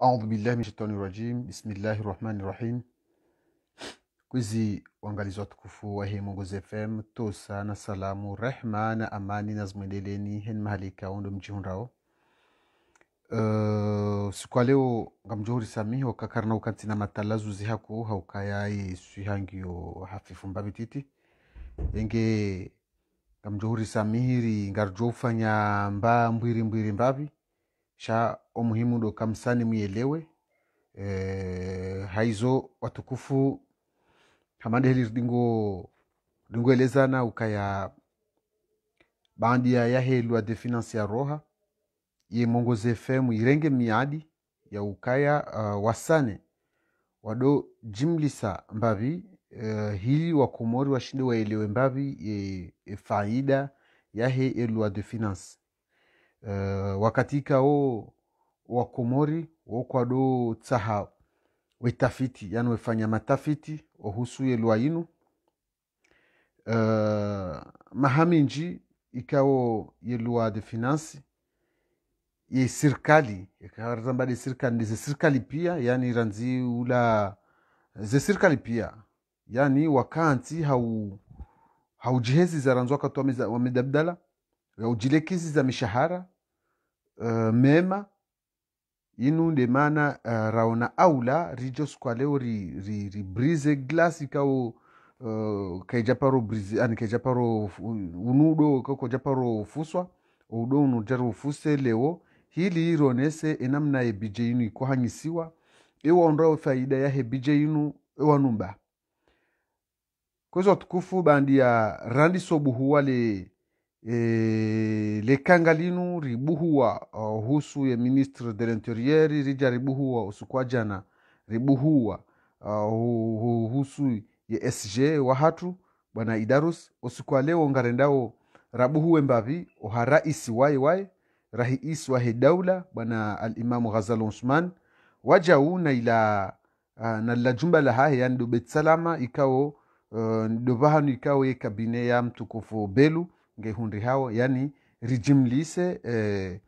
Audhu billahi min shaitani rajim. Bismillahi rahmani rahim. Kwizi uangalizi watukufu wa Mwongozi FM tusa na salamu rehma na amani nazimwendeleni hen mahali kaundo mjihundao uh, siku ya leo ngamjohori samihi wakakarna ukantina matala zuzi hako haukayai swihangio hafifu mbavititi enge ngamjohori samihiri ngarjo ufanya mba mbwiri mbwiri mbavi sha omuhimu do kamsani muelewe e, eh, haizo watukufu hamande heli dingo na ukaya bandia yahelwa de finance ya roha ye mongo fm irenge miadi ya ukaya uh, wasane wado jimlisa mbavi uh, hili wakomori washinde waelewe mbavi ye, e faida yahe elwa de finance uh, wakatika o wakomori wokwado tsaha wetafiti yani wefanya matafiti ohusuye lwa yinu uh, eh, mahaminji ikawo ye de finance ye sirkali ikarazamba de serikali ze sirkali pia yani ranzi ula ze sirkali pia yani wakanti hau haujihezi zaranzwa katu wamedabdala ujilekizi za mishahara uh, mema inu ndemana uh, eh, raona aula kwa leo ri, ri, ri brise glasi kao uh, kaijaparo brise ani kaijaparo unudo kako japaro fuswa udo unujaro fuse leo hili ironese enamna ebije inu ikohanyisiwa iwaondoa e faida ya hebije inu iwanumba e kwezo tukufu bandi ya randisobuhuwale e, lekanga linu ri uh, husu ye ministre de l'interieur rija ri buhuwa usukwa jana uh, husu ye sg wahatu bwana idarus usukwa leo ngarendawo rabuhuwe mbavi oha wai wai waye wahe daula bwana alimamu ghazal usman wajau naila uh, nalla jumba la yani do salama ikao uh, do ikao ye kabine ya mtukufu belu ngehundi hao yani rijimlise eh,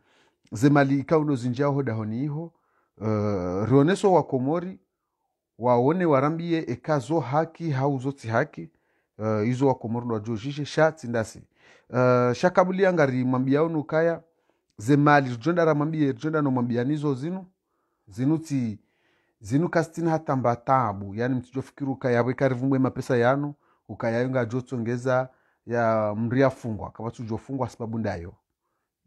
zemali ikauno zinjaho dahoni iho uh, eh, rioneso wa komori waone warambie ekazo haki hau zotsi haki uh, izo wa wakomori lwajoshishe sha tsindasi uh, eh, shakabuli ngari mwambiao kaya zemali rijonda ramwambie rijonda nizo zinu zinuti zinu kastina hatamba tabu yani mtijofikiru kaya karivumbwe mapesa yanu ukayayonga jotsongeza ya mriafungwa kavatsujoafungwa sababu ndayo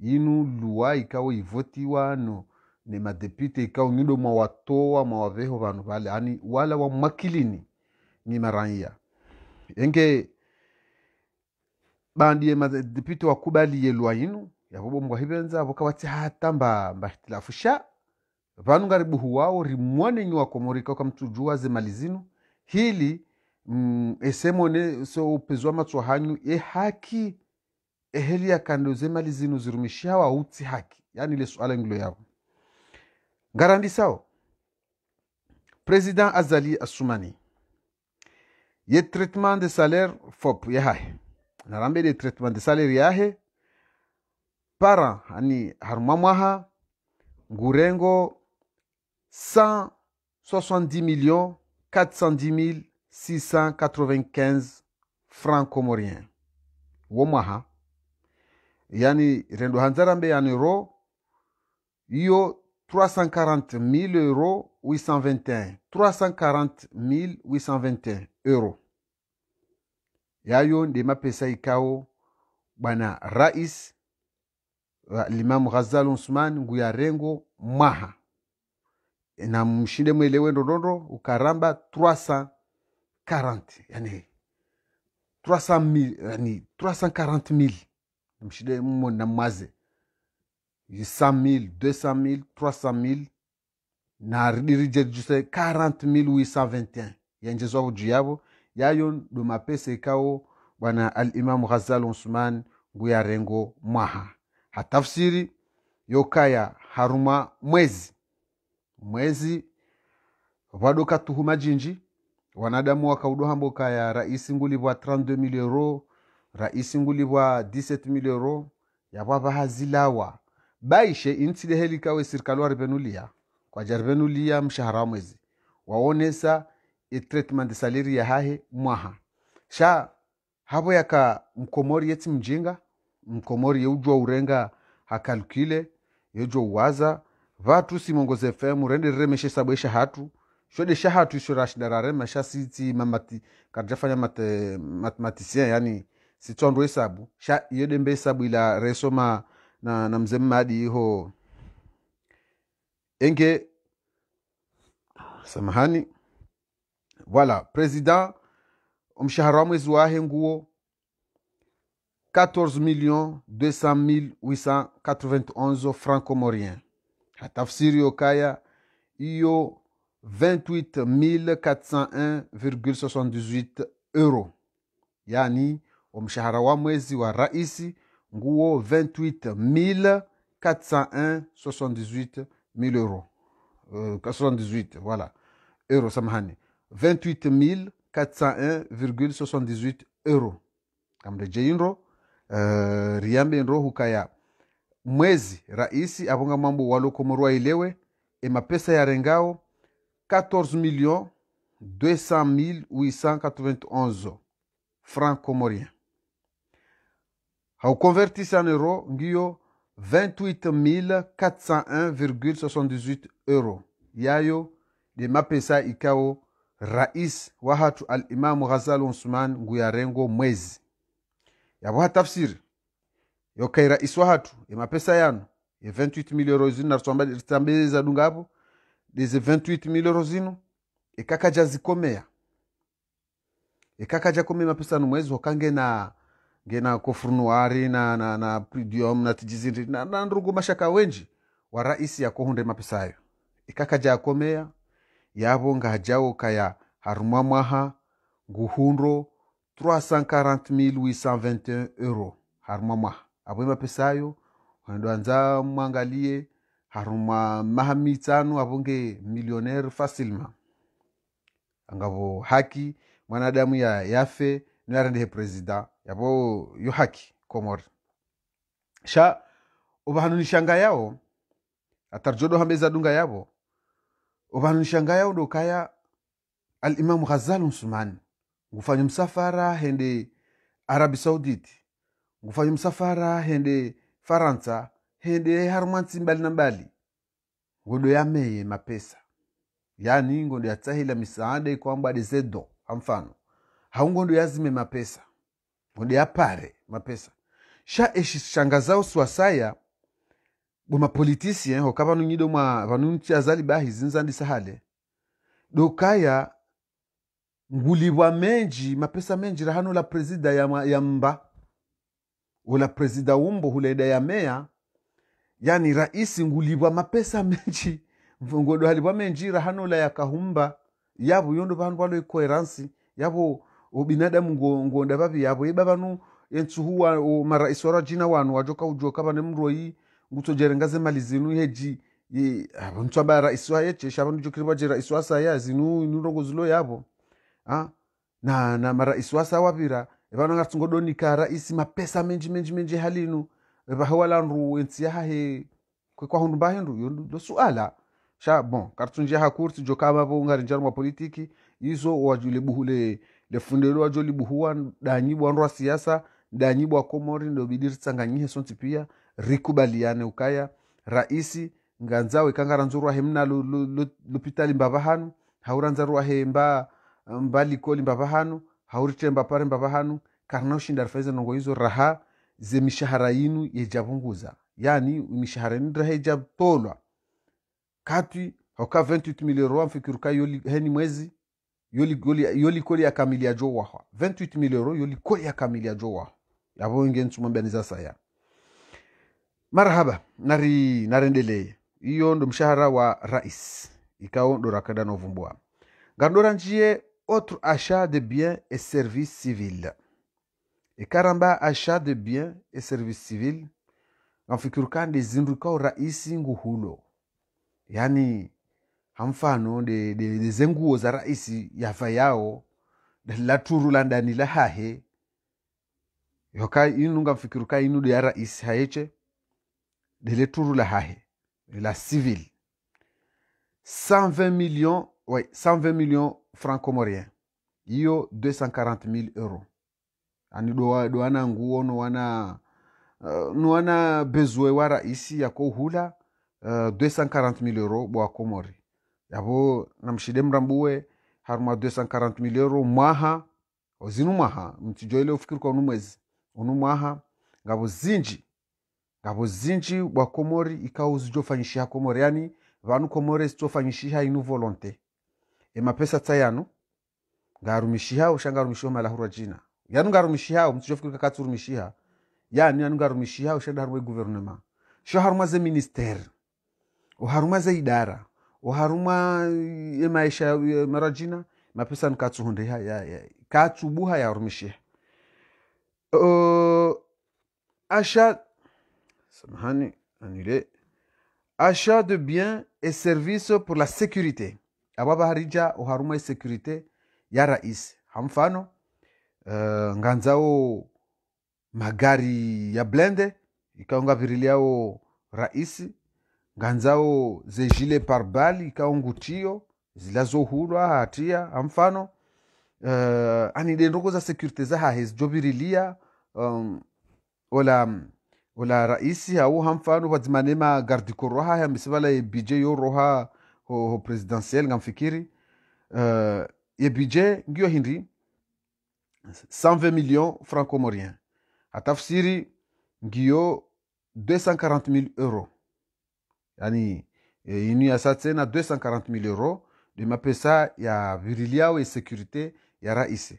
inu lua ikawo ivotiwa no nemadepute ikawo ng'indo mwawatoa mwawaveho vanhu vale ani wala makilini ni maraiya enge bandiye madepute wakubaliye lua inu yavobomgwa hivenza vokawatsi hata mba mbahitilafu sha vanu ngaribuhu wao rimwanenyi wakomorika ukamtsujua zemali zinu hili mm, esemone soupezwa matso hanyu e haki eheli yakande uzemali zinu wa uti haki yani ile swala ngilo yawo sao president azali asumani ye traitement de salaire fop ye narambe le traitement de salaire yahe para hani harumwamwaha ngurengo 170 million 410 000 695 francs comoriens wo mwaha yani rendo hanzarambe yani ro iyo 340 000 euro 821 340 821 euro yayo nde mapesa ikawo bwana rais limamu ghazal usman nguya rengo mwaha na mshinde mwelewe ndondondo ukaramba 300 40 yani 300 yani 340 000 mshida mmo na mwaze 100 000 200 000 300 000 naaridirije juse 40 821 yanjezwako juu yavo yayo ndo mapesa ikawo bwana alimamu ghazal usman nguya rengo mwaha hatafsiri yokaya haruma mwezi mwezi vadoka tuhuma jinji wanadamu hambo kaya raisi ngulivwa 32 mille euro raisi ngulivwa 17 mille euro yapwapa hazilawa baishe intsidehelikawe sirikali kwa kwajaripenulia mshahara wa mwezi waonesa itreatment e saliri ya hahe mwaha sha hapo yaka mkomori yeti mjinga mkomori yeujwa urenga hakalukile yejwa uwaza vatu simongoze fm renderere meshe sabwesha hatu shode shaha tu shora shidarare masha siti mamati karjafanya mate mathematicien yani sitsondwa hesabu sha mbe hesabu ila resoma na, na mzee mmadi iho enge samahani wala president mshahara wa mwezi wahe nguo 14 million 200 891 franco morien hatafsiri yokaya iyo 28 euro, yaani omshahara wa mwezi wa raisi nguo 28 401,78 euro euh, 78 voilà euro samahani 28 401,78 euro kamrejeinro uh, riyambenro hukaya mwezi raisi avonga mambo walokomorwa ilewe emapesa yarengao 14 200 891 francs comoriens en euro 28 28401,78 euros. yayo de mapesa ikao rais Wahatu al imam ghazal usman nguyarengo mwezi yabo hatafsiri Yo kaira iswahatu, hatu emapesa yanu e 28 miliyoni euro zinaritambeza dunga izi 28000 euro zino ikakajazikomea ikakajakomea mapesa ni mwezi na ngena kofurunuari na na na pridium na tijizindiri na, na ndugu mashaka wenji wa raisi yakohunde mapesa ayo ikakaja akomea yavo ngahajao kaya harumwa mwaha nguhundo 340821 euro harumwa mwaha abwe mapesa ayo hando anza mwangalie haruma mahamitsanu avunge millionaire facilement angavo haki mwanadamu ya yafe niyarendehe president yavo yo haki komori sha nishanga yao atarjodo hambeza dunga yavo nishanga yao dokaya alimamu ghazal msumani ngufanya msafara hende arabi saudite ngufanya msafara hende faransa hendehe harumwantsi mbali na mbali ngodo yameye mapesa yani ngondo yatsahila misaada ikwambwade zedo amfano haungondo yazime mapesa ngondo yapare mapesa shaeshi eh, shanga zao siwasaya boma politisie hoka vanunyido mwa vanunchazali bahi zinzandisahale dokaya ngulibwa menji mapesa menji rahano la presida ya, ya mba ula presida umbo hulaida ya meya yani raisi ngulibwa mapesa menji ngodo menji rahanola hanola yakahumba yavo yondo vanhu valo icoheransi yavo binadamu ngonda vavi yavo iba vanu entsuhu maraisi waro ajina wanu wajoka ujoka vane mroi ngutsojerenga mali zinu heji ntswa ba raisi wa yechesha vanhu jokiriwa je raisi wasaya zinu inirongozulo yavo na, na maraisi wasawavira vanhu angatsingodonika raisi mapesa menji menji menji halinu vahewala nru entsiyaha he kwekwahundu mbahe ndu yo ndo suala sha bon kartunjiyaha kurti jo kama jokamavo ngarinjaro mwa politiki izo waju lebuhu le lefundelo wajo libuhuwa danyibwa nru wa siasa danyibwa komori ndobidi ritsanganyihe sonti pia rikubaliane ukaya raisi nganzawe kangara nzuru he mna lupita limba haura nzaru he mba mba liko limba vahanu hauritremba pare mba vahanu karna ushinda rifaiza nongo izo raha ze mishahara yinu yejapunguza yani mishahara yinu hejatolwa katwi hoka 28 million ro yoli heni mwezi yoli yoli goli koli ya kamilia jo wahwa 28 million ro ya kamilia jo wahwa yavo inge za saya marhaba nari narendeleye iyo ndo mshahara wa rais ikao ndo rakada novumbua ngandora njie autre achat de bien et service civile E karamba achat de biens et services civil amfikirukande zindukao raisi nguhulo yaani hamfano de, de, de zenguo za raisi yafa yao laturu la ndani la hahe yoka inu ngamfikiruka inu de ya raisi haeche dele turu la hahe la civil 120 millions ouais, 120 millions francs comoriens hiyo 240 000 euros ani dowana nguo nowana uh, eh, nowana wara isi raisi yako hula uh, eh, 240 mille euro boa komori yavo namshide mrambuwe haruma 240 mille euro mwaha ozinu mwaha mtijo ile ufikirikwa unu mwezi unu mwaha ngavo zinji ngavo zinji bwa komori ikao zijofanyishiha komori yani vanu komori zitofanyishiha inu volonte emapesa tsa yanu ngarumishiha ushangarumishiwa malahura jina yanungarumishiha msijofika kakatsurumishiha yani yanungarumishiha ushadaharumwe guvernema sho harumwa ze ministeri uharumwa ze idara uharumwa emaisha marajina mapesa nikatsuhundeha katsubuha yarumishiha uh, achat samahani anile achat de bien et services pour la sécurité ababaharija uharumwa sécurité ya rais hamfano Eh, nganzao magari ya blende ikaongavirilyao raisi nganzao zejile parbali ikaongutio zilazohulwa hatia amfano uh, eh, ani dendoko za sekurite za hahezijobirilia um, ola ola raisi hau hamfano vadzimanema gardiko roha hambisivala ebije yo roha ho, ho presidentiel ngamfikiri uh, eh, ebije ngiyo hindi 120 millions franco moriens À Tafsiri, Guyo, 240 000 euros. Yani e, inuya tena 240 000 euros Je m'appelle ça, il ndio mapesa ya virili yao ya security ya raisi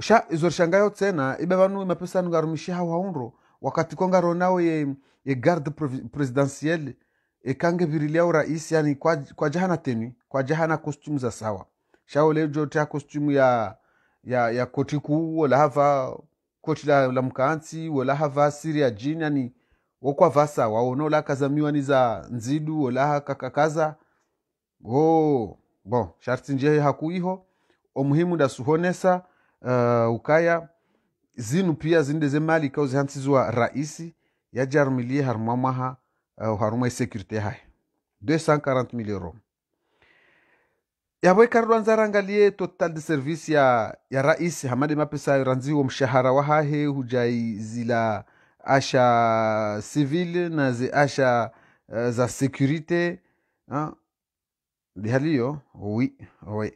sha izorishangayo tena eh ibe vanu mapesa ngarumishia hawaunro wakati ko ngaro nawe ye, ye garde presidentielle ekange virili yao raisi yani kwa, kwa jahana teni kwa jahana costume za sawa shaolejotea costume ya ya ya koti kuu walahava koti la, la mkaansi walahava siri ya jini yani wokwa vasa kazamiwa ni za nzidu wolaha kakakaza wo bon sharti haku hakuiho omuhimu ndasuhonesa uh, ukaya zinu pia zinde ze mali ikao zihansizwa raisi yajarumilie harumwamwaha uh, harumwa esekurite hahe 240 million yawe karurwanza yarangalie total de service ya, ya rais hamadi mapesa ranzi wo mshahara wahahe hujai zila asha civil na ze asha uh, za securite ah, lihaliyo wi oui.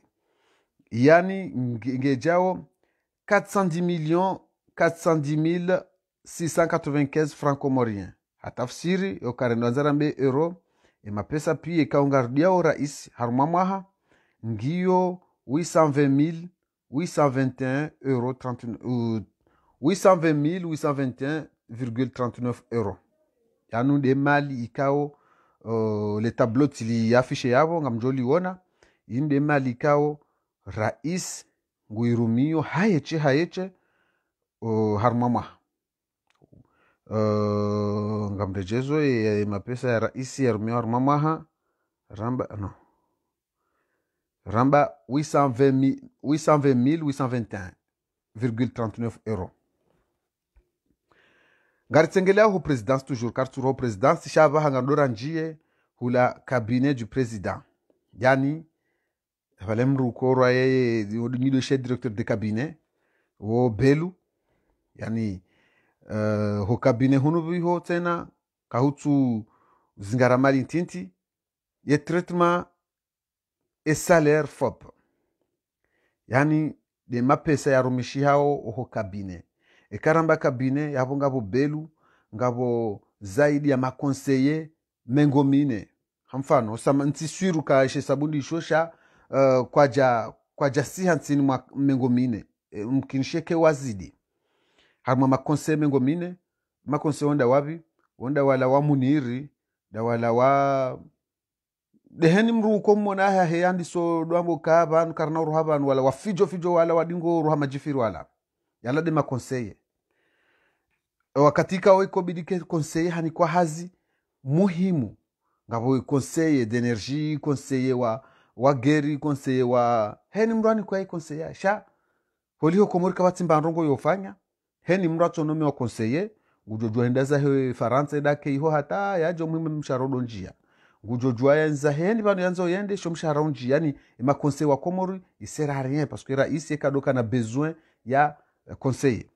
yani ngejao 410 millions 410 695 franco morien hatafsiri yokarendanzarambe euro imapesa e pia ikaungarudiao e rais harumwa mwaha Nguyo, 820 821,39 euros des 820 821,39 euros. yano des mali ikao uh, le tableau tili avant yavo ngamjoli inde mali ikao rais nguirumio hayeche hayeche euh, harmama uh, e, e mapesa rais ramba no Ramba 820 821,39 euros. Garitsengela au présidence toujours car président, présidence shaba hangandora ou la cabinet du président. Yani Valem mruko rwa yeye nyido chef directeur de cabinet ou belu yani au eh, cabinet hunu Hotena, tena kahutsu zingaramali ntinti et traitement E salaire fop yaani de mapesa yarumishi hao oho kabine ekaramba kabine yavo ngavo belu ngavo zaidi ya makonseye mengo mine hamfano sama ntsiswiru kaeshe sabundi sha uh, eh, kwaja kwaja siha ntsini mwa mengo mine e, mkinsheke wazidi harma makonseye mengo mine makonseye onda wavi onda wala wa muniri da wala wa hen ru kommo na ha heyandi so ka ɗoambo kaban ha haban wala wa fijo fijo wala waɗingo ruhama jifiru wala yala ma conseille wakati kawoy koɓiɗike conseille hani ko hazi muhimu ngaboy conseille d'énergie conseille wa wa geri conseille wa heni mndu ani kwai conseille asha holiho komori kavatsimbanrongo yofanya heni mndu atsonomewa conseille ujojwaendaza he faransa edake iho hata yajo mwime msharodo njia ngujojwa yanza hendi bano yanza yende shomsha raunji yani ma conseil wa komori il sert à rien parce que raisi kadoka na besoin ya conseil eh,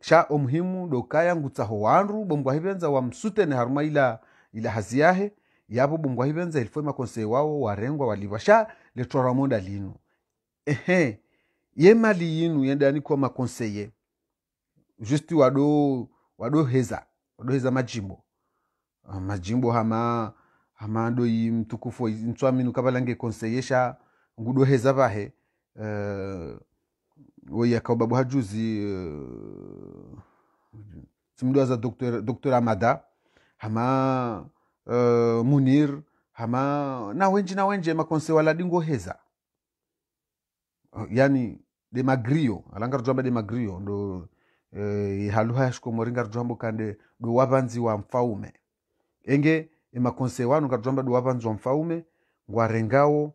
sha omhimu dokaya ngutsaho wandu bombwa hivenza wa msutene haruma ila ila haziyahe yabo bombwa hibenza ilfo ma conseil wao warengwa waliva sha le toramonda linu ehe ye mali yinu yendani kwa ma conseiller justi wado wado heza wado heza majimbo ah, majimbo hama amadoi mtukufu mtswaminu nukavalange konseyesha ngudoheza vahe uh, eh, akao babu hajuzi uh, eh, simdoaza doktor, doktor amada hama uh, munir hama na wenji na wenje makonse waladingo heza uh, yani demagrio alangarujwamba demagrio ndo eh, haluha yashikomoringarujwambo kande do wavanzi wa mfaume enge emakonse wanu katujamba duwapanzwa mfaume ngwarengawo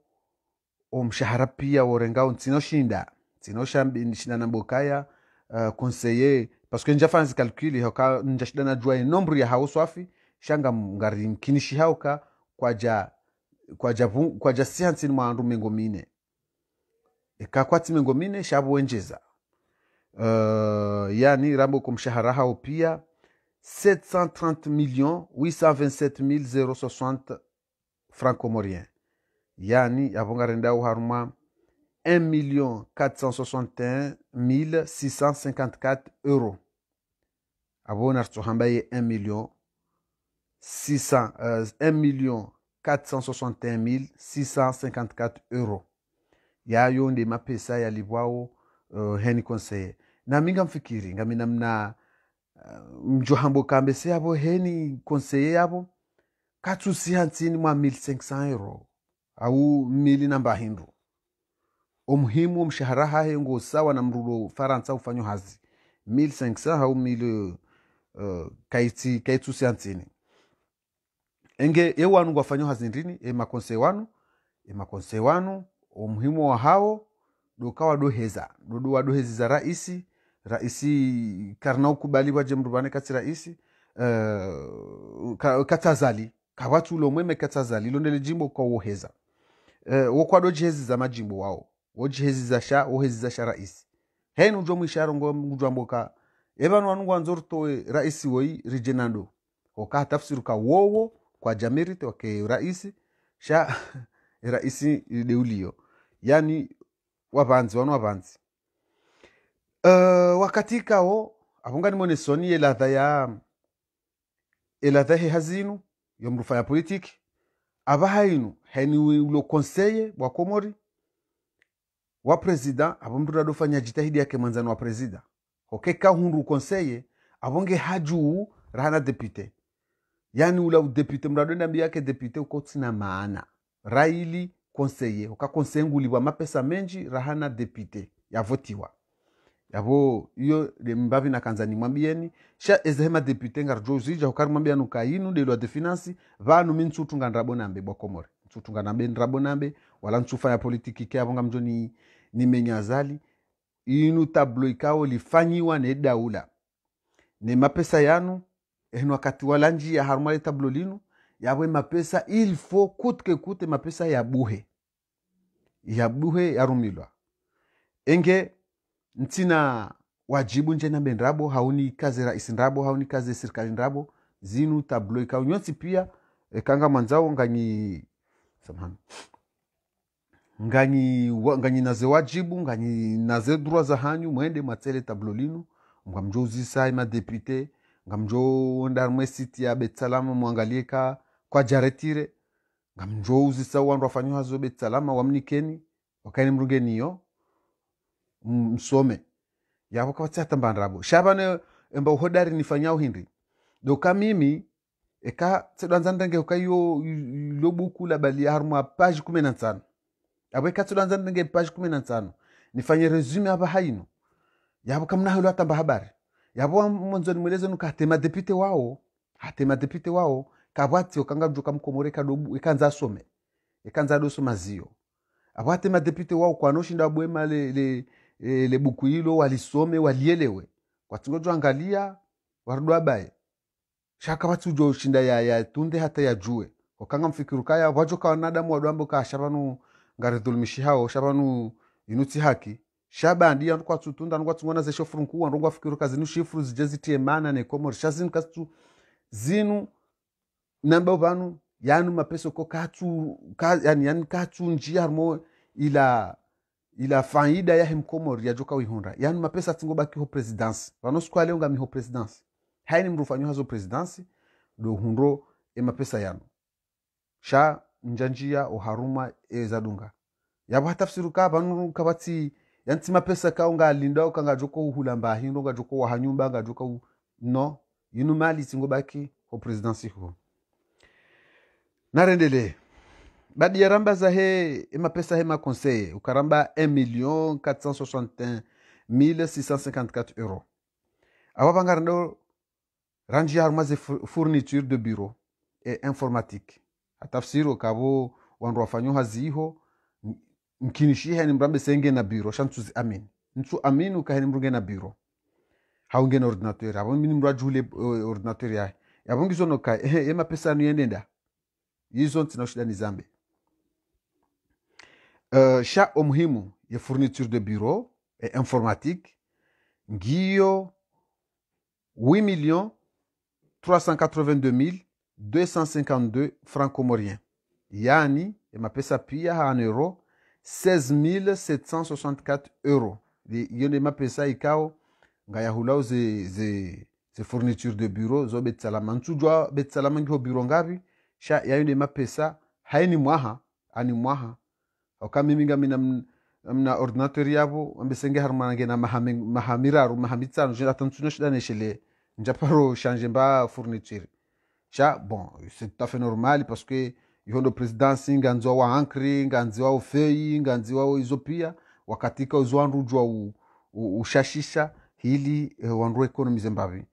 omshahara pia worengao ntsinoshinda tsinoshinda nambokaya uh, eh, konseye paske njafana zikalkuli hoka njashida najua enombri ya hao swafi shanga ngari mkinishi hauka kwaja kwaja kwaja sihansini mwandu mengo mine ikakwati e mengo mine shabu wenjeza uh, eh, yani rambo kumshahara hao pia 730 millions 827 060 francs comoriens yaani ou haruma 1 461 654 euros avo naritsohambaye 1 million 600, euh, 1 million 461 654 euros yayo ndemapesa ou uh, heni konseye nami ngamfikiri ngami namna mjohambo kambese yabo heni konseye yabo katusi hantini mwa 1500 euro au mili namba hindu omuhimu mshahara hahe ngo sawa na mrulo faransa ufanyo hazi 1500 au mili uh, eh, kaiti kaitusi hantini enge ewanu ngwafanyo hazindini emakonse wanu emakonse e wanu omuhimu wa hao dokawadoheza dodowadoheziza raisi raisi karina ukubaliwa jemrubane kati raisi uh, ka, katazali kawatu ulo ulomweme katazali ndele jimbo kwa uoheza uh, eh, wokwado jihezi za majimbo wao za sha za sha raisi hei mwishara henu njo mwisharongo ngujwamboka evanu wanungu towe raisi woi rijenando waka ka wowo kwa jamerite wake raisi sha raisi deulio yani wavanzi wanu wavanzi uh, eh, wakati kawo avungani mone soni eladha ya eladha hehazinu yomurufa ya politiki aba hainu hainiwe ulo konseye wa komori wa prezida apo mndu radofanya jitahidi yake mwanzani wa presida hokeka hunru konseye avonge hajuu rahana depute yani ula udepute mradwenda mbi yake depute uko tsina maana raili konseye ukakonseye nguliwa mapesa menji rahana depute yavotiwa yavo iyo mbavi na kanzani nimwambieni sha ezehema depute ngarjo uzija ukarimwambia nukainu delwa de finance vanu mi ntsutunga ndrabonambe bwa komore ntsutunga nambe ndrabonambe wala ntsufanya politiki kyavo ngamjo ni nimenya zali inu tablo ikao lifanyiwa ne daula ne mapesa yanu enu wakati wala nji ya harumale tablo linu yawe mapesa ilfo kutke kute mapesa ya ya buhe buhe ya yarumilwa enge ntina wajibu nje nambe ndrabo hauni kazi raisi ndrabo hauni kazi serikali ndrabo zinu tablo ikau nyonsi pia eh, kanga manzao nganyi samahani nganyi wa, nganyi naze wajibu nganyi naze droit za hanyu mwende matsele tablo linu ngamjo uzisa ima madepute ngamjo onda mwe city ya betsalama mwangalie ka kwa jaretire ngamjo uzisa wandu afanywa zo betsalama wamnikeni wakaini mrugeni yo msome yavo kavatsata mbandravo shavane emba uhodari nifanya uhindi doka mimi eka tsedwanza ndenge uka iyo ilo buku ya liharumwa paji kumi na ntsano avo eka tsedwanza ndenge paji kumi na ntsano nifanye resume ava haino yavo kamnahelo atamba habari yavo ni mweleze nuka nukahate madepite wao hatema madepite wao kavati okanga mjuka mkomore ikanza asome ikanza adosoma zio avo hate madepite wao kwa kwanoshinda abwema le, le e, buku hilo walisome walielewe kwatingo twangalia warudwa baye shaka watu jo shinda ya ya tunde hata ya jue yajue wakanga mfikirukaya wajoka wanadamu wadwambo kashapanu ngaridhulumishi hao shapanu inuti haki shaba nukwa tutunda nukwa yandu ze nukwatsingona zeshofuru nukwa fikiru kazi zinu shifuru zijezi tiye mana nekomori shazinu katsu zinu namba panu yanu mapeso kwa katu ka, yani yani katsu njia rumo ila ila faida yahe mkomori yajoka wihonda yani mapesa tingobaki ho presidansi vanosukwa lenga miho presidansi haini mndu hazo presidence do hundo emapesa yanu sha njanjia oharuma ezadunga yavo hatafsiruka vanuruka vatsi yani ti mapesa ka ungalinda ukangajoka uhula mbahindo ungajoka wahanyumba angajoka u no yinu mali tingobaki ho presidansi huo narendelee badi yaramba zahe emapesa he makonseye ukaramba 1 million 461 654 euro awa bangara ndo ranji yaruma ze fourniture de bureau e informatique atafsiro kavo wandu wafanyo haziho mkinishihe ni mrambe senge na bureau shantuzi amin mtu amin ukaheni mrunge na bureau haunge na ordinateur avo mini mrajule ordinateur yahe yavongizonokaye emapesa anu yendenda yizo ntina ushida ni zambe Euh, Chaque sha omhimu, ya fourniture de bureau et informatique ngiyo 8 millions 382 252 francs comoriens pesa y pia un euro 16 764 euros. iyo mapesa ikao ngayahulao ze, fourniture de bureau ngiho bureau sha haini mwaha ani aw kam miminga mina amna ordinateur yavo ambesenge manage na mahamiraru mahamitsano jenda tantsuno shida neshele nja paro changer mba fourniture cha bon c'est tout à fait normal parce que ihondo singa nganzi wa ankri nganzi wa fei nganzi wao izo pia wakatika uzwandu jwa u, ushashisha hili eh, wandu economy zimbabwe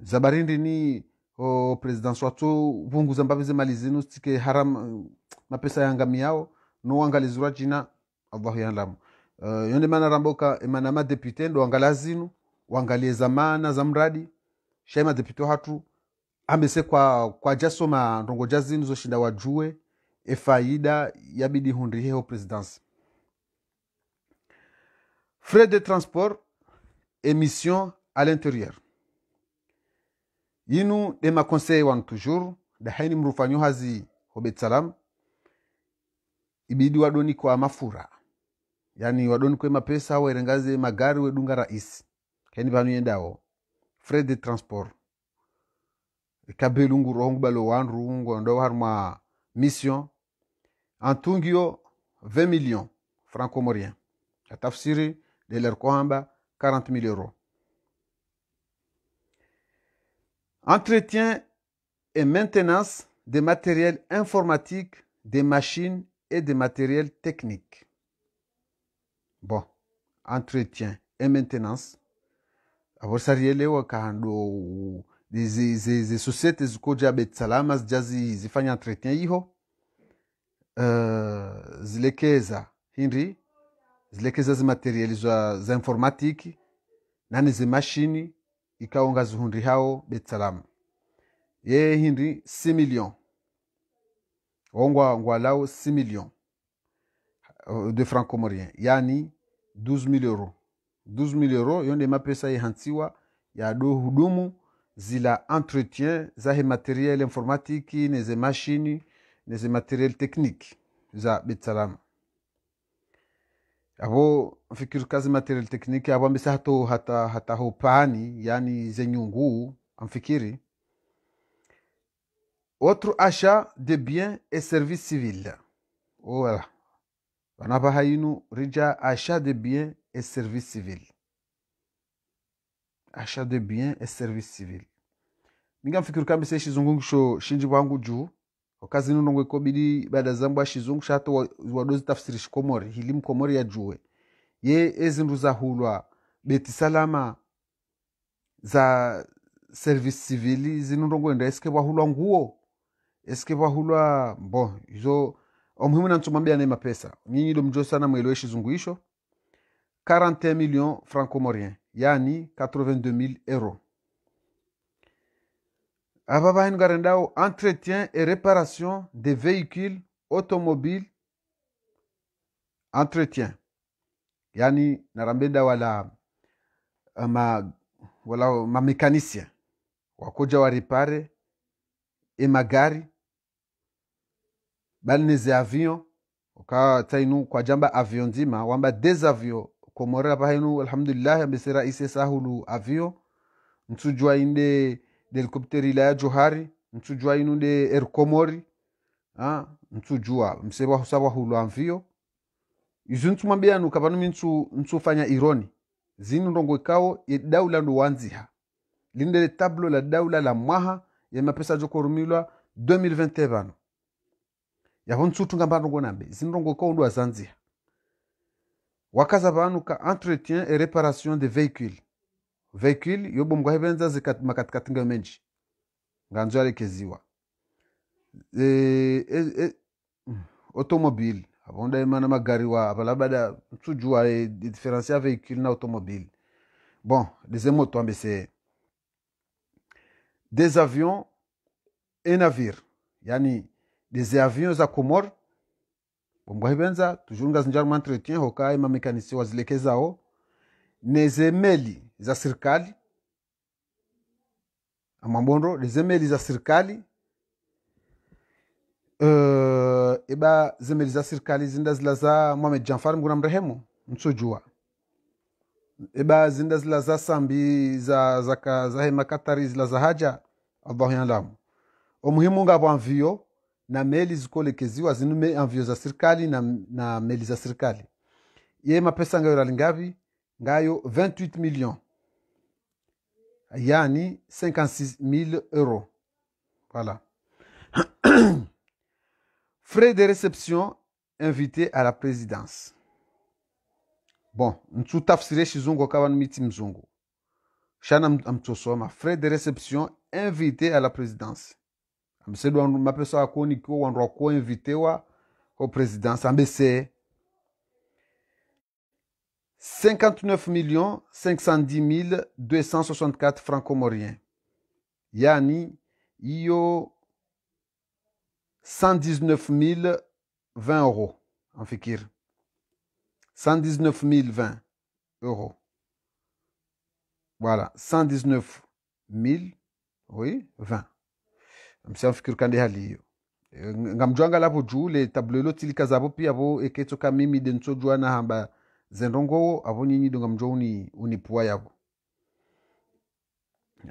zabarindi ni o oh, president watu vungu zembavi zemalizinu tike haram eh, mapesa yangamiyao nowangala izura jina allahu yalamu uh, yonde mana ramboka emana madepute ndo wangala zinu wangalie zamana za mradi shai madepute hatu ambese kwa kwa jasoma ndongo jazinu zoshinda wajue efaida yabidi hundriheho presidansi frais de transport émission à l'intérieur yinu dema conseil wan toujours dahaini mrufanyo hazi hobet salam ibidi kwa mafura yani wadonikwe mapesa waerengaze magari wedunga rais keni vanuyendawo frais de transport kabelu nguro ngubalo wandu ngondo harumwa mission antungio 20 millions franco morien atafsiri de kohamba 40 000 euros entretien et maintenance des matériels informatiques des machines et des matériels techniques. Bon, entretien et maintenance. Alors, ça y est, les sociétés qui ont déjà fait un entretien, euh, ils ont Henry, les matériels informatiques, des machines, ils ont déjà fait un entretien. Et Henry, 6 millions wongwa ngwalau 6 millions euh, de francs comoriens yani 12 000 euros 12 000 euros yonde mapesa ya do hudumu zila entretien zahe des informatiki neze matériels neze materiel technique za betsalama abo mfikiri kazi materiel technique abo ambisa hata hata hata hopani yani zenyungu amfikiri Autre achat de biens et services civils. Oh, voilà. Wanapa hainu rija achat de biens et services civils. Achat de biens et services civils. ningamfikira ukambise shizungu ngisho shinji bwangu juu okazi nunongwe kobili bada zambwa shizungu shato wadozi tafsiri shikomori hili mkomori ya juwe ye ezindu zahulwa beti salama za service civili zinundongwenda eske bwahulwa nguo eske wahulwa que hizo omuhimu mapesa nyinyi 41 million franco morien yani 82000 euro aba entretien et réparation des véhicules automobiles entretien yani narambeda eh, wala ma magari bali ni zeavion oka tainu kwa jamba avion ndima wamba des komorera pahenu alhamdulillah yambesera ise sahulu avion ntsujwa inde helikopteri ila ya johari ntsujwa inu de erkomori ntsujua msewahusawahulu amvio izo ntsumwambia anu kapanumi ntsu fanya ironi zinu ndongo ikao daula ndo wanziha linde le tablo la daula la mwaha ya mapesa jokorumilwa 2021 vano yaho ntsutu nga zinrongoka undu azanziha wakaza ka entretien et réparation de véhicule véhicule yobomgwahe venza zimakatikatingayo menji nganzo yalekeziwa e, e, e, automobile avondaemana magariwa ava labada nsujua e, différencia véhicule na automobile bon dezemoto se des avions e navire yani des avions za comore bombwahi benza tujunga zinjaruma entretien hoka imamikanisi wazilekezao nezemeli za serikali amwabondo nezemeli za serikali uh, iba zemeli za serikali eh, zinda zila za mohamed janfar mguna mrehemu msujua iba zinda zila za sambi za, za, za hema katari zila za haja allahu yalamu omuhimu ngapwa mvio na meli zikolekeziwa zinume amvyo za serikali na, na meli za serikali ye mapesa ngayo rali ngapi ngayo 28 million yani 56000 euro voilà frais de réception invité à la présidence bon ntutafsire chizungu akawa miti mzungu shana amtusoma frais de réception invité à la présidence msedi mapeso akoni kio wandu président au président. ambese 59 millions 510 264 francs comoriens yani a 119 020 euros En fikir 119 020 euros voilà 119 020 oui mshamfikiri kandi hali hiyo ngamjwanga lapo juu le tablo ilo tilikazapo pia avo eketsoka mimi de ntsojwa na hamba zendongowo avo nyinyido ngamjwa uni, unipuwa yavo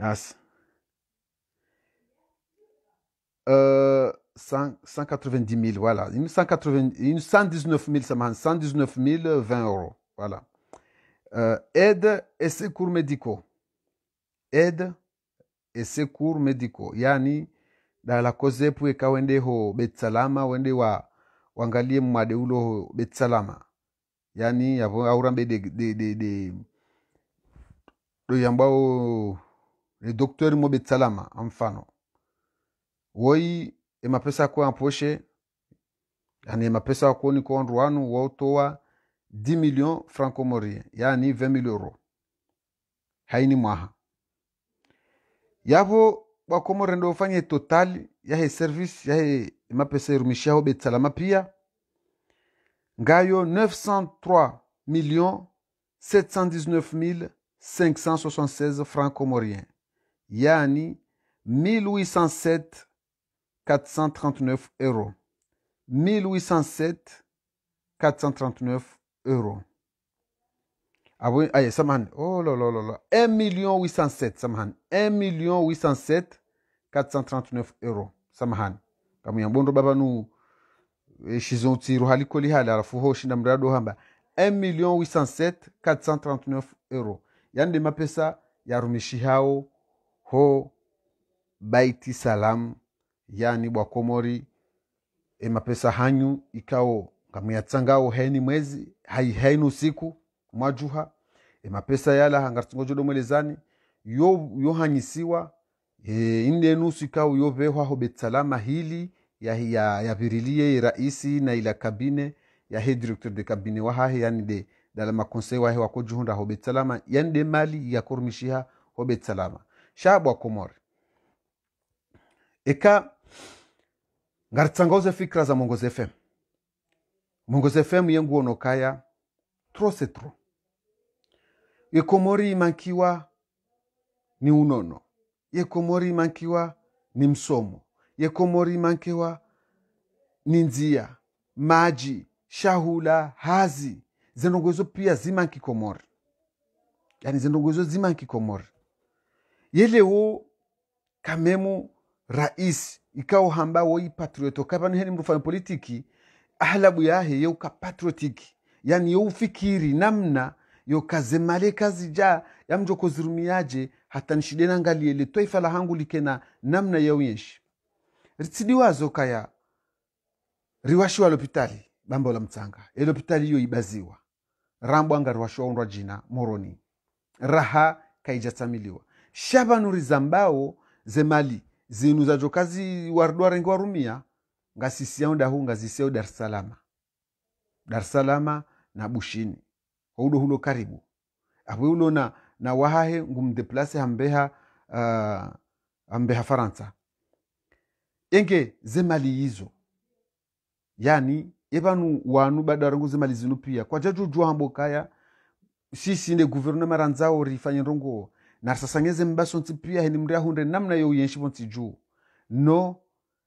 asa euh, Je 190 000 voilà une, 180, une 119 000 ça m'a 119 000 20 euros voilà euh, aide et secours médicaux aide et secours médicaux yani dala kozepu e wende ho betsalama wende wa wangalie ulo ho betsalama yani yavo aurambe de, de, de, de do yambao le docteur mo betsalama amfano woyi emapesa ako aposhe yani emapesa ko ni ko wo towa 10 million franco morien yani 20000 euros euro haini mwaha yavo Il y a ya service 903 millions 719 576 francs comoriens yani 1807 439 euros 1807 439 euros ah oui, ah, 1 ça 807 439 euro samahani baba nu babanu eh, eshizontsiro haliko lihala alafu ho shinda mradu hamba 1 million 807 439 euro yani mapesa rumishi hao ho baiti salam yani bwa komori bwakomori eh, emapesa hanyu ikao tsangao heni mwezi hai haini usiku mwajuha emapesa eh, yala hangartsingojodomwelezani yo yo hanyisiwa e, inde nusu indenu sika uyovehwaho betsalama hili ya, ya, ya virilie raisi na ila kabine ya he directeur de kabine wahahe yani de dala ma conseil wahe wakojuhunda ho betsalama yani de mali ya yakormishiha ho betsalama shabwa komore eka ngaritsangauze fikra za mongoze fm mongoze fm yenguonokaya tro se tro ikomori imankiwa ni unono yekomori mankiwa ni msomo yekomori mankiwa ni nzia maji shahula hazi zendongozo pia zimankikomori yani zendongozo zimankikomori yelewo kamemu rais ikao hamba woi patrioto kapanu heni mrufanya politiki ahlabu yahe yeuka patriotiki yani yeufikiri namna yokazemale kazija yamjo hata hatanishidena ngalie letoifa la hangu likena namna ya yaunyeshi ritsidiwazo kaya riwashiwa lopitali bamba la mtsanga elopitali iyo ibaziwa rambo anga riwashiwa undwa jina moroni raha kaijatamiliwa shabanuri zambao zemali zinu zajo kazi warudwa rengi warumia ngasisiao dahu ngasisiao darsalama darsalama na bushini ulo hulo karibu awe ulo na, na wahahe ngumdeplase hambeha uh, ah, hambeha faransa enge zemali izo yani evanu wanu badarangu zemali zinu pia kwajajujwa hambo kaya sisinde guvernema ranzao rifanye rongo na sasa narisasangeze mbasonsi pia heni mria hunde namna yo yenshi yenshivonsi juu no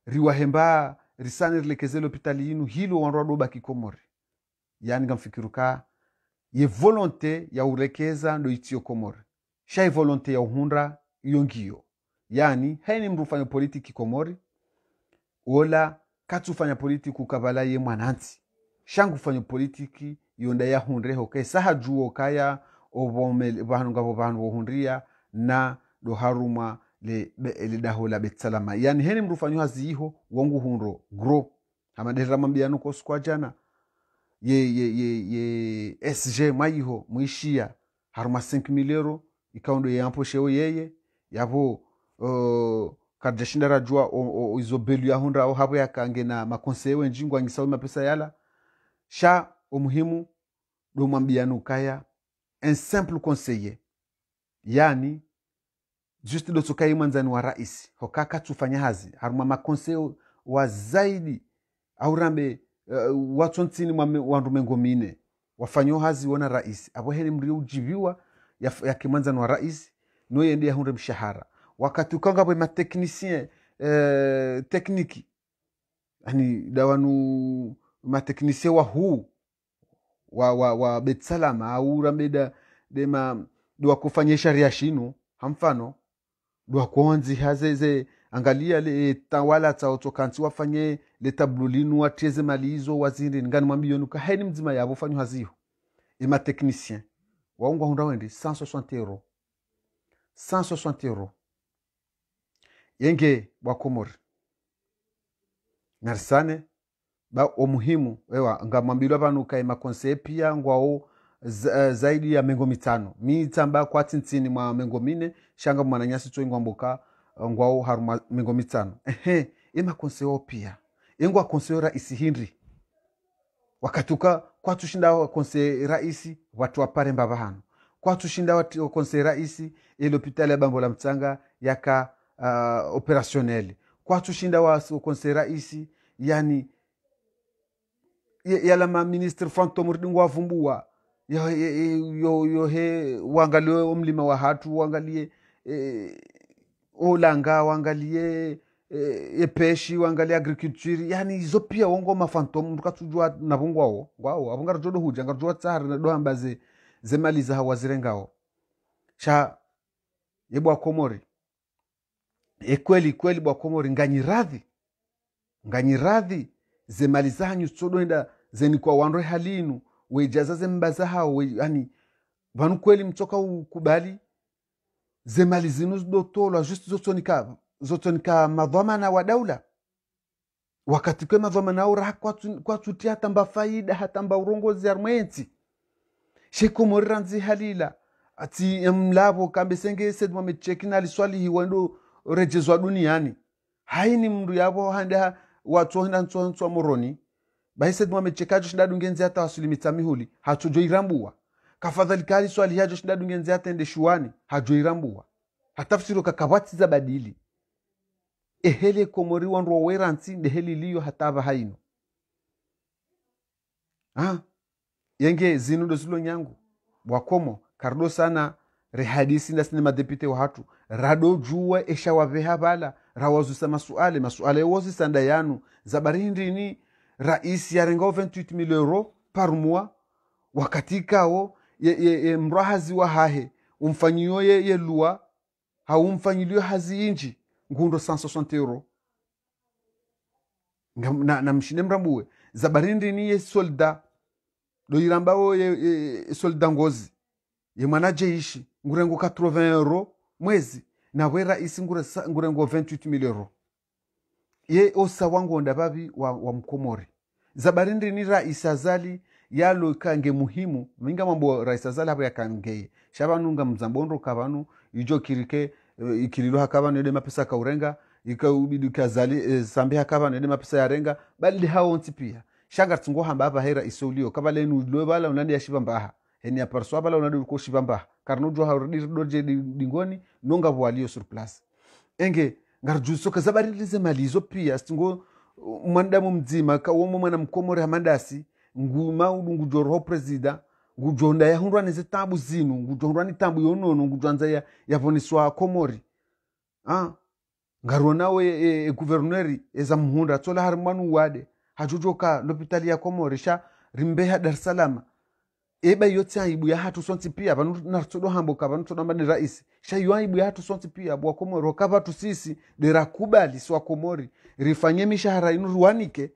riwahemba risane rilekezele opitali yinu hilo baki komore yani ngamfikiruka ye volonté ya urekeza ndo itiyo komora shayi volonté ya uhunra iyo ngiyo yani heni mndu ufanya politiki komori ola kati ufanya politiki ukavala ye mwanansi shangu ufanya politiki yonda yahunreho ke saha juo kaya vanu ngavo vanu vohunria na doharumwa lidaho la betsalama yani heni mndu ufanyo haziiho wangu hunro gro amadera mambiano kosikwa jana ye, ye, ye, ye sg mwayiho mwishia haruma 5 milero ikaundo yeyampo shewo yeye yapo kadashinda rajua izo belu yahundrao hapo yakange na makonseyo wenjingu angisao mapesa yala sha omuhimu domwambiyanu kaya un simple conseiller yani juste dotsokai mwanzani wa rais hokaka tufanya hazi haruma makonseyo wa zaidi aurambe uh, eh, watswa wa mwa wandumengo mine hazi haziona raisi aboheni mrio ujiviwa yakimanzani ya wa rais noyende yahunde mshahara wakati ukangabwe mateknisien eh, tekniki ani dawanu mateknisie wahuu wa, wa, wa betsalama aurambeda dema dwakufanya sharia shinu hamfano kuonzi hazeze angalia le eh, tawala tsaotsokansi wafanye leta bulu linu watheze mali izo wazinreni ngani mwambionuka heni mzima yabo fanyu hazio haziho imateknicien waungwa hunda wendi 160 euro 160 euro yenge komori narsane ba omuhimu ewa nga ngamwambilwa vanu kaima konse pia ngwao eh, zaidi ya mengo mitano kwa tintini mwa mengo mine shanga mwananyasi tsoingwa mboka ngwao haruma mengo mitano ehe imakonseo pia engu akonseyo raisi hindri wakatuka kwatushinda wakonse raisi watu waparemba vahanu kwatushinda wakonse raisi elhopitali ya bambo la mtsanga yaka uh, ah, operasioneli kwatushinda wakonse raisi yani yala maministre fantom ridingu wavumbua yohe wangalie omlima wa hatu wangalie eh, olanga wangalie e eh, peshi wangalia agriculture yani izo pia wongo mafantom mndu na navo ngwao ngwao apo ngari jodo huja ngari joa tsari na doamba ze zemaliza hawazirengao sha ye bwakomori e kweli kweli bwa komori nganyi bwakomori nganyiradhi nganyiradhi zemaliza hanyu tsodo nda zeni kwa wandro halinu we weijaza zembaza hao we, yani vanu kweli mtoka ukubali zemali zinu zidotolwa just zotsonika zoton ka madhamana wa daula wakati kwe madhamana au raha kwatsuti hatamba faida hatamba urongozi armwenti shekomorera nzi halila ati mlavo kambe senge sed mohamed chekina aliswalihi wendo rejezwa duniani haini mndu yavo handa watu watsohenda ntsohantswa moroni bahised mohamed chekajo shinda dungenzi hata wasulimita mihuli hatsojoirambua kafadhalika aliswali hajo shinda dungenzi hata ende shuani hajoirambua hatafsiro kakawatiza badili ehele komoriwanrwa werantsi ndeheli liyo hatava haino ah. yenge zinudo zilo nyangu wakomo kardo sana rehadisi ndasine madepite wahatu radojuwa eshawaveha vala rawazusa masuale masuale sanda yanu zabarindini raisi yarengao 28 million euro par mois wakatikao ye, ye, ye mrwa hazi wa hahe umfanyiyo ye, lua haumfanyiliyo hazi inji ngundo 160 euro na na mrambuwe zabarindi ye solda doyirambawo ye, ye, solda ngozi ye mwana jeishi ngurengo 80 euro mwezi na nawe raisi ngurengo 28 mil euro ye osa wangonda vavi wa, wa mkomori zabarindi ni raisi azali yalo kange muhimu minga mambo rais azali hapo yakangeye shavanunga mzambondo kavanu ijo kirike Eh, ikililo hakava nede mapesa akaurenga ikaubidi kazali e, eh, sambi hakava nede mapesa ya renga yarenga balili haonsi pia shanga tsungo hamba hapa hera isoulio kavalenu lovala unandi yashiva mbaha eni heni aparso avala unandi ulikoshiva mbaha karno karinojoharidorje dingoni nonga vualio surplus enge ngarjuso lize malizo pia singo mwanadamu mzima kawomo mwana mkomore hamandasi nguma udungujoroho president ngujonda yahundwa nize tabu zinu ngujondwa ni tabu yonono ngujwanza ya yavoniswa komori ah ngaruwa nawe e, e, e, guverneri eza mhunda tsola hari mwanu wade hajujoka lopitali ya komori sha rimbeha dar salama eba yotse ibu ya hatu sonsi pia vanu hambo hamboka vanu tsodo mbani raisi sha yo ibu ya hatu sonsi pia bwa komori wakava tu sisi dera kubali swa komori rifanye mishahara inu ruwanike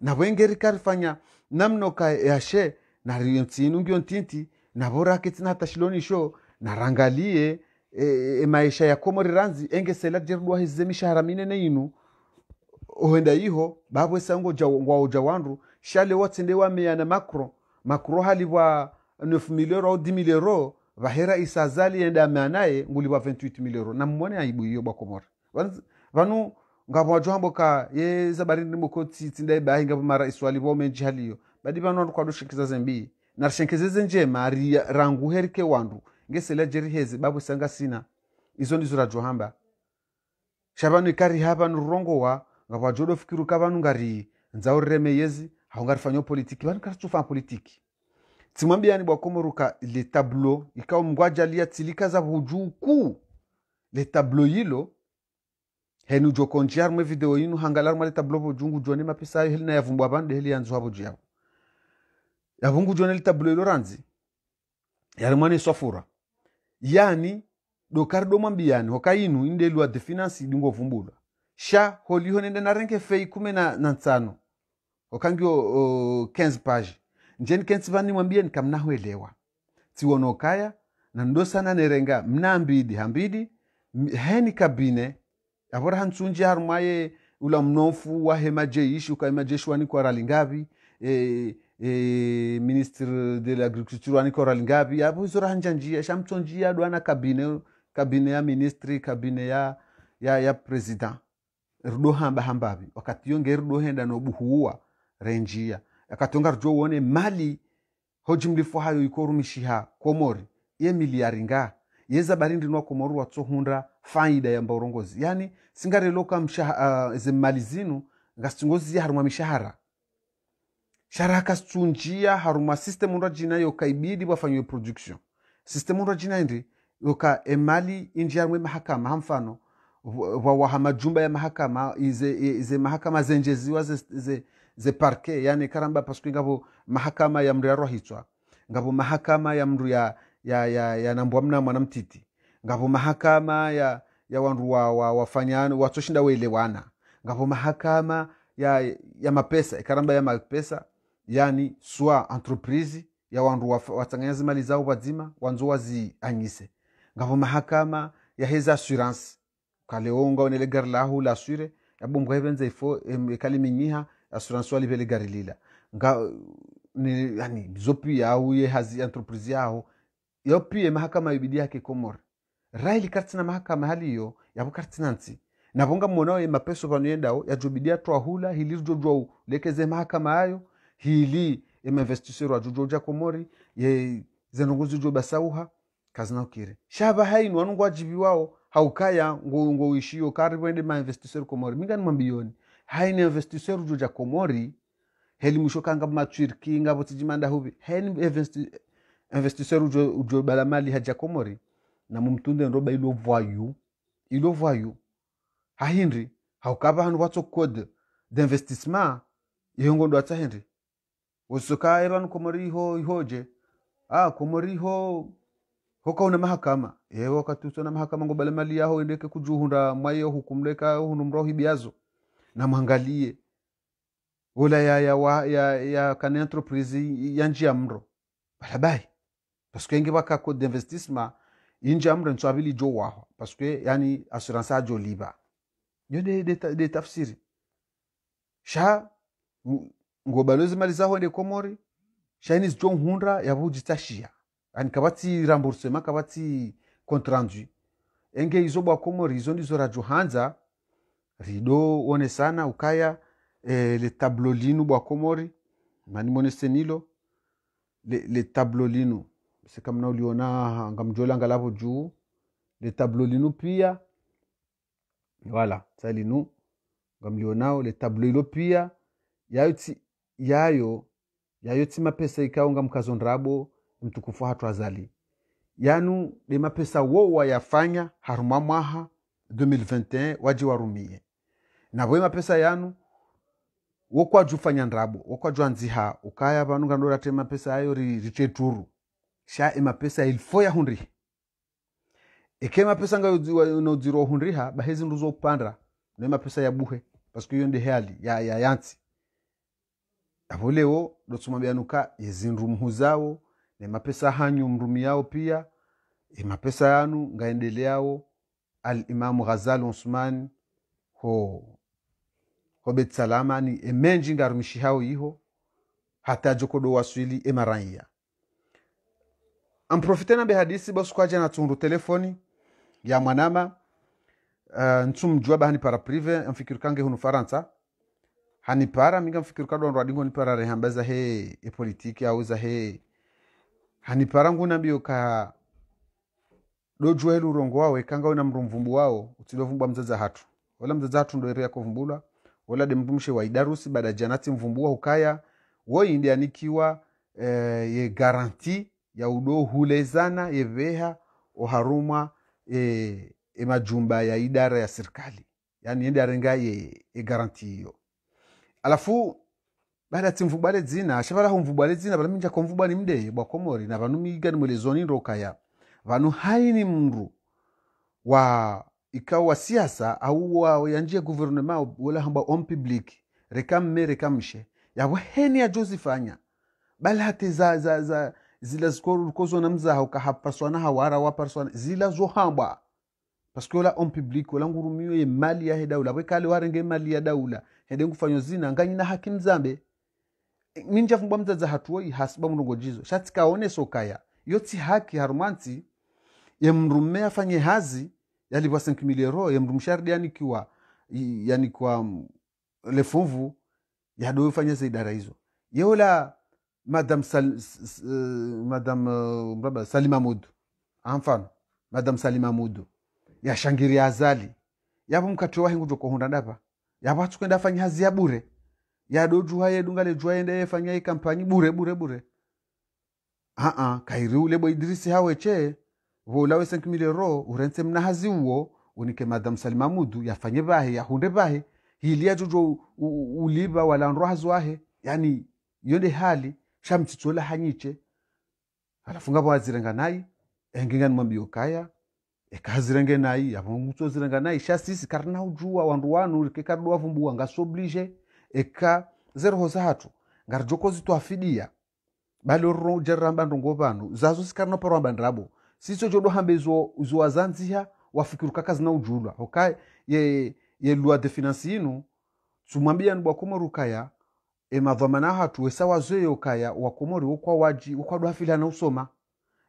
na wenge rikarifanya namnoka yashe nariyo ntsine ungionti nti nabora ketse natashilonisho narangalie e, e, maisha ya komo riranzi engesela jeruduahize mishahara minene inu ohenda yiho babwesango ja wandu shale watsende na makro makro halibwa 9 milioni au 10 milioni vahera isazali enda ameanaye ngulibwa 28 milioni nammone aibu iyo bwakomora vanu ngapwajo hamboka yezabari ndimoko tsindaibahi ngapo mara iswali vomenji haliyo badi vanwandu kwadushinkiza zembii narishenkeze njema rangu herike wandu ngesela jeri babu sanga sina izo ndizo rajohamba shavanu ikariha vanu rurongowa ngavajodofikiruka vanu ngari nzaurereme yezi haungarifanya politiki vanu karichufa politiki tsimwambiani bwakomoruka le tablo ikawa mngwajalia tsilika za vujuku le tablo yilo henu jokonjiarumwe video yinu hangalarumwa le tablo vujungu joni mapisa ayo heli nayavumbwa vanu deheli yanzuha vojiyawo yavungujwa nelitabulo ilo ranzi yari mwana iswafura yani dokari mbiyani hoka inu indelua the finance dingovumbulwa sha holiho nende narenge fei kume na, na ntsano okangio uh, 15 page njeni kensi vanimwambie nikamnahoelewa tsiwonokaya na ndosana nerenga mna ambidi hambidi heni kabine avora hantsunji harumwaye ula mnofu wahema jeishi ukaema jeshi wanikwa ralingavi e, e, ministre de l'agriculture wani koral ngabi abuzora njia njia shamto njia dwana kabine kabine ya ministri kabine ya ya, ya president rudo hamba hambavi wakati yonge rudo henda no buhuwa renjia akatonga rjo wone mali hojimlifo hayo ikorumishiha komori ye miliari nga yeza barindi nwa komoru watsohunda faida ya mbaurongozi yani singare singareloka msha uh, ze mali zinu ngasingozi ya harumwa mishahara sharaka sunjia haruma system undra jina yoka ibidi wafanyiwe production system undra jina indi yoka emali inji mwe mahakama hamfano wawaha jumba ya mahakama ize, ize mahakama zenjeziwa ze, ze, ze parke yani karamba pasuki ngavo mahakama ya mndu yarwahitswa ngavo mahakama ya mndu ya, ya, ya, ya nambwa mna mwanamtiti ngavo mahakama ya, ya wandu wa, wa, watoshinda watsoshinda weelewana ngavo mahakama ya, ya mapesa ikaramba ya mapesa yani swa entreprise ya wandu watsanganya mali zao wazima wanzo wazianyise ngavo mahakama ya heza assurance kaleonga onele gari lahu la laswire yabombwa hevenza ifo minyiha assurance walivele gari lila nga ni, yani bizopi ya uye hazi entreprise yao yo yopie mahakama ibidi yake komor raili kartina mahakama hali haliyo yavo kartina nti navonga mmonao ye mapeso vanuendao yajobidia twahula hilirjojwau lekeze mahakama ayo hili emevestisero ajujo ja komori ye zenongo zujo basauha kazinakire shaba haini wanungu wajibi wao haukaya ngongo uishio kari wende ma investisero komori minga nimwambiyoni haini investisero juja komori heli mwisho kanga matwirki ngabo tijimanda hubi haini investisero ujo, ujo balamali haja komori na mumtunde ndoba ilo vwayu ilo vwayu hahindri haukaba hanu watso code d'investissement yehongo ndo atsa hindri wasukairan komariho ihoje ah komariho hokauna mahakama ewe usona mahakama ngo balemali yaho endeke kujuhunda mwayo hukumleka hunu hunumroho ibiazo mwangalie ola ya, ya, wa, ya, ya kana entreprise ya njia mro balabai parce que ngiba ka code d'investissement injia mro nso abili jo waho que yani assurance jo liba yo de, de, de tafsiri sha ngobalozi mali zaho ende komori shaini zitwa nhundra yavujitashia ani kavatsi ramboursement kavatsi compte rendu enge izo bwa komori izo ndizo johanza rido one sana ukaya e, le tablo linu bwa komori mani manimonese nilo le, le tablo linu se sekamna uliona ngamjola lavo juu le tablo linu pia wala sa linu ngamliona le tablo ilo pia yayotsi yayo yayotsima pesa ikaonga mkazondrabo mtukufu hatu azali yanu ni mapesa wo wayafanya haruma mwaha 2021 waji warumie navo mapesa yanu wokwajufanya ndrabo wokwajwa nziha ukaya vanungandorate mapesa ayo riteturu sha imapesa e ilifo yahundriha ike mapesa nga ngaunodzirwa uhundriha bahezi nduzo nduzokupandra ne mapesa ya yabuhe paske iyo ndi heali ya, ya yansi avolewo dosomabyanuka yezindu mhu zawo ne mapesa hanyu mrumi yao pia e mapesa yanu al alimamu ghazal usman ho hobet salama ni emenji ngarumishi hao iho hata jokodo waswili emaraiya amprofite nabe hadisi bosukwaja na tundu telefoni ya mwanama uh, ntsumjua bahani para prive kange hunu faransa hanipara minga mfikiru kadwa rwadingo nipara rehamba za he e politiki au za he hanipara nguna mbio ka dojwa ile urongo wawe kanga wina mrumvumbu wawo wao utilovumbwa mzaza hatu wala mzaza hatu ndo erea kovumbula wala demrumshe wa idarusi bada janati mvumbua hukaya woi indi anikiwa e, eh, ye garanti ya udo hulezana ye yeveha oharumwa e, e majumba ya idara ya serikali yani indi arenga ye, ye garanti hiyo alafu badatsi mvubwale dzina ashapataho mvubwale dzina pataminja komvubwani mdehe bwakomori na vanu miga panumiga nimwelezoni ndokaya vanu haini mru wa ikao wa siasa au wa yanjia guvernema wala hamba om public reka mme rekamme rekamshe yavo heni ajozifanya hati za, za, za zila zikoro lukozo na mzaha ukahapaswana hawara wapaswana zila zohambwa parce que ola homme public ola ngurumiwe ye mali ya hedaula wekale warenge mali ya daula hede ngufanywa zina nganyi na haki mzambe ninjafumbwa mdzadza hatuoi hasiba mulungu jizo shatikaone kaya yoti haki harumansi yemrume afanye hazi yalivwa senkimilie roho yemrumshardi yanikiwa yanikwa mm, lefuvu yadoe fanya za idara hizo yeola madam sal, eh, madam eh, mraba salima mudu amfano madam salima mudu yashangiria azali yapo mkatoa hingu jokohunda dapa yapo atukwenda fanya hazi ya bure yadojua yedungalejua ende yefanya ikampanyi bure bure bure aa kairi ule bwa idirisi haweche voulawe senkimile ro urense mna hazi uo unike madhamu madam salimamudu yafanye vahe yahunde vahe hili yajujwa uliva wala nro hazi wahe yani yonde hali shamtitola hanyiche alafunga ngavo azirenga nai engingani mwambio kaya ekazirenge nai zirenga nai shasisi karinaujuwa wandu wanu kekaridowavumbuwa ngasoblishe eka zerihosa hatu ngarijokozitwa fidia bali oriro jerera mbandu ngo vanu zazo sikarinoparwa mbandrabo siso jodohamba ziwazanziha wafikiru na zinaujulwa hoka ye, ye lua de finansi inu tsumwambiyani bwakomori ukaya emadhamana hatu e kaya wesa okwa waji okwa wokwawaji wokwadohafilana usoma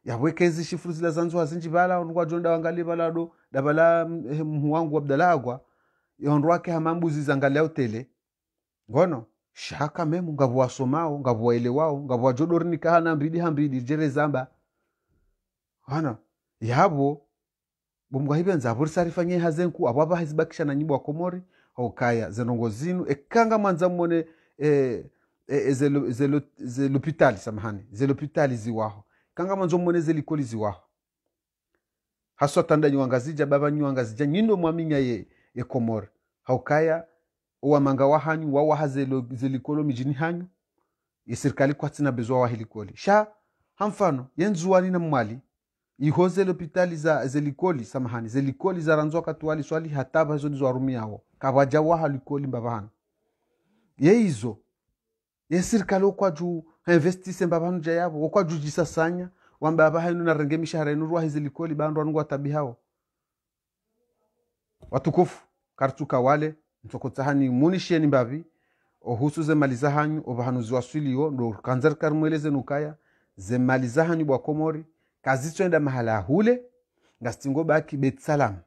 yawekeze shifuru zila zanzu hazinji bala ondwa jonda wangali bala do valado davala eh, mhu wangu wabdalagwa yondwake hamambuzi zangalia utele ngono shaka memu ngavuwasomao ngavuwaelewao ngavuwajodorini na mbidi hambidi jere zamba hana hibi bombwa hivyo sarifa nye hazenku ababa hazibakisha na nyibu wa komori haukaya zenongo zinu ekanga mwanza mmone e, eh, e, eh, e, zelopitali samahani zelopitali ziwaho kanga manzo mmoneze likolizi waho haswa tanda nyu zija baba nyu zija nyindo mwaminya ye ekomora haukaya uwa owamanga wahanyu wawaha zelikolo mijini hanyu esirikali kwatsina bezwa wahilikoli sha hamfano yenzuwani na mwali iho lopitali za zelikoli samahani zelikoli zaranzwa katuwali swali hataba hizo nizwarumi yawo kawaja waha likoli ye hizo yeserikali okwaju hainvestise mbavandu jayavo okwaju jisasanya wambava hainu narenge mishahara yenu rwahizilikoli bandu wanungu watabi hao watukufu kartuka wale nsokotsahani munisheni mbavi ohusu zemali zahanyu ovahanuzi waswiliwo ndo kanzarikarumweleze nukaya zemali zahanyu bwakomori kazitsoenda mahala ahule ngasitingo baki betsalamu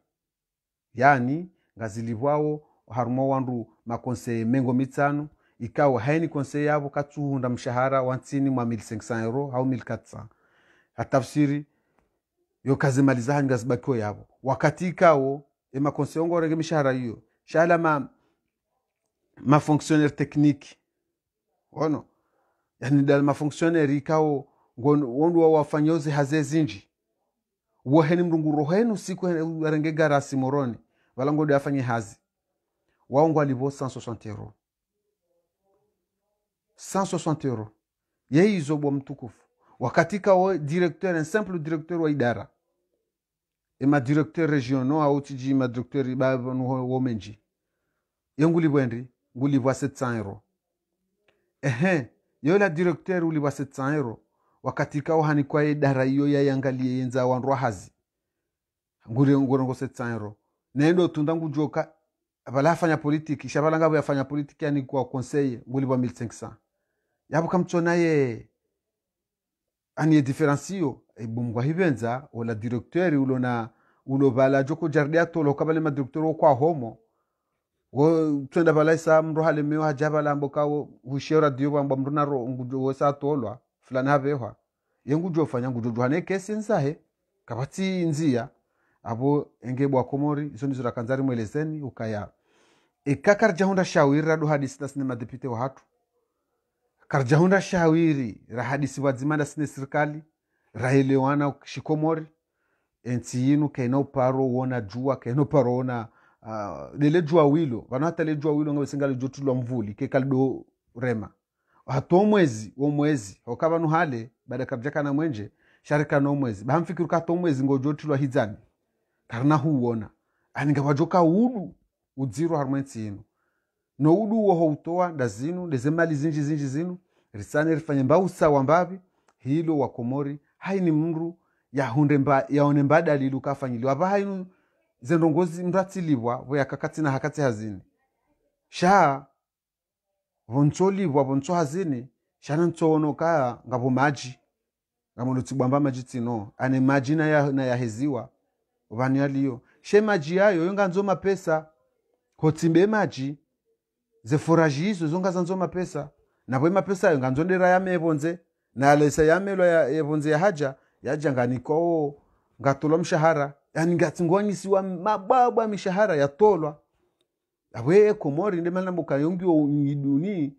yani ngazilivwawo harumo wandu makonseye mengo mitsano ikawa haini konse yavo katsuhunda mshahara wa ntsini mwa 1500 euro au 1400 atafsiri yo kazimaliza hani gazibakio yavo wakati ikawo emakonse ongorege mishahara hiyo shala ma ma fonctionnaire technique ono yani dala mafonctionnaire ikawo wondu wawafanyoze haze zinji wo heni mrungu rohenu siku arenge garasi moroni valangodo afanye hazi waongo alivo 160 euro 160 euro yeizo bwa mtukufu wakatika directeur un simple directeur wa idara e ma directeur madirecteur regionaux autiji madirecteur bavanu womenji yo ngulibwendi ngulibwa 700 euro ehe yo la directeur ulibwa 700 euro wakatika ohanikwa idara iyo yayangalie yenza wandu ahazi ngurengo 700 euro nendo tunda ngujoka valafanya politiki shavalanga vuyafanya politiki yani kwa conseil ngulibwa 1500 yabo kamtsona ye aniye diferansio ibumgwa eh, hibenza ola directeur ulo na ulo ulovala joko jardia tolo kabale ma directeur kwa homo wo tsenda bala sa mro hale meo haja bala mboka wo hushera dio bamba mro na ro ngujo wo sa tolwa fulana havewa yengu jo fanya ngujo jo hane kesi nzahe kabati nzia abo enge bwa komori zoni ndizo kanzari mwelezeni ukaya ikakar e jahunda shawira do hadisi nasine madepite wa hatu karjahunda shawiri rahadisiwa dzimanda sine sirikali raelewana shikomori ensi yinu kena uparo wona jua kena uparo wona uh, ah, lele jua wilo vanahata le jua wilo ngavesinga lijotulwa mvuli kekalido rema hato mwezi wo mwezi okavanu hale baada karjakana mwenje sharikana omwezi bahamfikiru kato mwezi ngojotilwa hidzani karina huwona aninga wajoka udu udzirwa harumwe yinu no udu wo wahoutoa da zinu de zemali zinji zinji zinu risane rifanye mbau sawa mbavi hilo wa komori haini mru yahunde mba, yaone mba lilu kafanyili wa hainu zendongozi mndu atsilivwa yakakati na hakati hazini sha shaa vontsolivwa vontso hazini shana ntsono ka ngabo maji ngamondo tsibwamba maji tino ane maji na ya na ya vani aliyo she maji yayo nzoma pesa hotsimbe maji zefuraji izo zongaza mapesa napo mapesa ayo nganzondera yame evonze nalesa yamelwa ya, evonze ya haja yaja nganikwao ngatolwa mshahara yani ngatsingwanyisiwa mabwabwa mishahara yatolwa awe komori ndemanambuka yongiwo nyiduni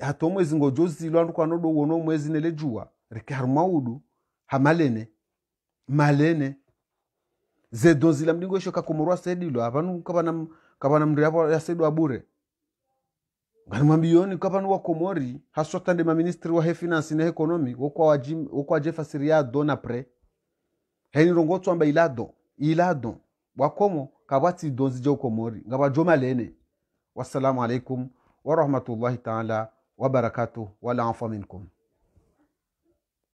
hata omwezi ngojozilwa ndukwanodo uwona omwezi nelejuwa rike harumaudu hamalene malene zedonzila mdingo isho kakomorwa sedilwa avanu kavana mndu yavo yasedwa bure nganimwambiyoni kapanu wakomori haswatande maministri wahe finance ne economy wokwaje fasiria do napre henirongotswamba ilado ilado wakomo kabwatsi idonzi je ukomori ngabajo malene wassalamu alaikum warahmatullahi taala wabarakatuh wala afa minkum